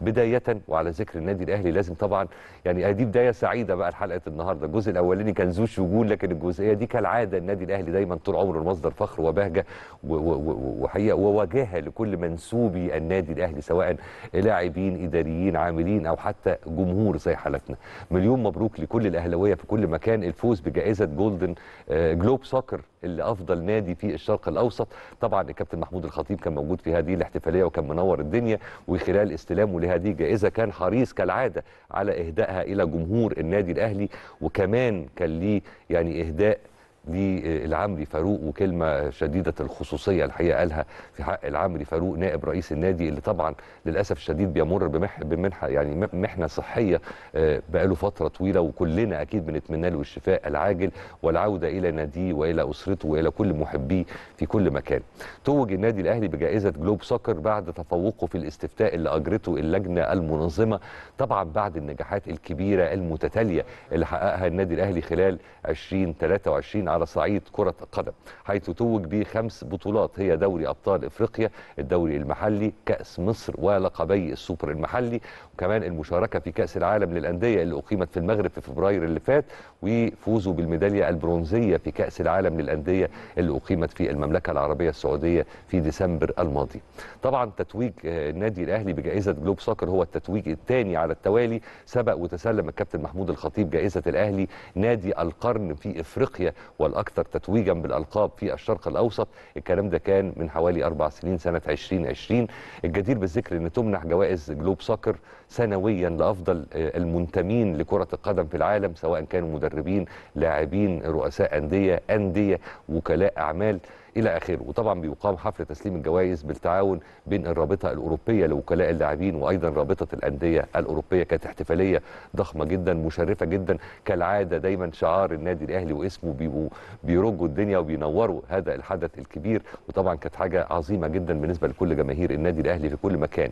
بدايه وعلى ذكر النادي الاهلي لازم طبعا يعني دي بدايه سعيده بقى لحلقه النهارده الجزء الاولاني كان ذو شجون لكن الجزئيه دي كالعاده النادي الاهلي دايما طول عمره مصدر فخر وبهجه وحقيقه وواجهه لكل منسوبي النادي الاهلي سواء لاعبين اداريين عاملين او حتى جمهور زي حالتنا مليون مبروك لكل الاهلاويه في كل مكان الفوز بجائزه جولدن جلوب سوكر اللي افضل نادي في الشرق الاوسط طبعا الكابتن محمود الخطيب كان موجود في هذه الاحتفاليه وكان منور الدنيا وخلال استلامه لهذه الجائزه كان حريص كالعاده على اهدائها الى جمهور النادي الاهلي وكمان كان ليه يعني اهداء للعمري فاروق وكلمه شديده الخصوصيه الحقيقه قالها في حق العمري فاروق نائب رئيس النادي اللي طبعا للاسف الشديد بيمر بمنحه يعني محنه صحيه آه، بقاله فتره طويله وكلنا اكيد بنتمنى له الشفاء العاجل والعوده الى ناديه والى اسرته والى كل محبيه في كل مكان. توج النادي الاهلي بجائزه جلوب سوكر بعد تفوقه في الاستفتاء اللي اجرته اللجنه المنظمه طبعا بعد النجاحات الكبيره المتتاليه اللي حققها النادي الاهلي خلال 2023 على صعيد كرة القدم حيث توج بخمس بطولات هي دوري أبطال إفريقيا الدوري المحلي كأس مصر ولقبي السوبر المحلي وكمان المشاركة في كأس العالم للأندية اللي أقيمت في المغرب في فبراير اللي فات وفوزه بالميدالية البرونزية في كأس العالم للأندية اللي أقيمت في المملكة العربية السعودية في ديسمبر الماضي طبعا تتويج آه، النادي الأهلي بجائزة جلوب سوكر هو التتويج الثاني على التوالي سبق وتسلم الكابتن محمود الخطيب جائزة الأهلي نادي القرن في إفريقيا والاكثر تتويجا بالالقاب في الشرق الاوسط الكلام ده كان من حوالي اربع سنين سنه 2020 الجدير بالذكر ان تمنح جوائز جلوب سوكر سنويا لافضل آه، المنتمين لكره القدم في العالم سواء كانوا مدربين لاعبين رؤساء انديه انديه وكلاء اعمال الى اخره وطبعا بيقام حفل تسليم الجوائز بالتعاون بين الرابطه الاوروبيه لوكلاء اللاعبين وايضا رابطه الانديه الاوروبيه كانت احتفاليه ضخمه جدا مشرفه جدا كالعاده دايما شعار النادي الاهلي واسمه بيبقوا بيرجوا الدنيا وبينوروا هذا الحدث الكبير وطبعا كانت حاجه عظيمه جدا بالنسبه لكل جماهير النادي الاهلي في كل مكان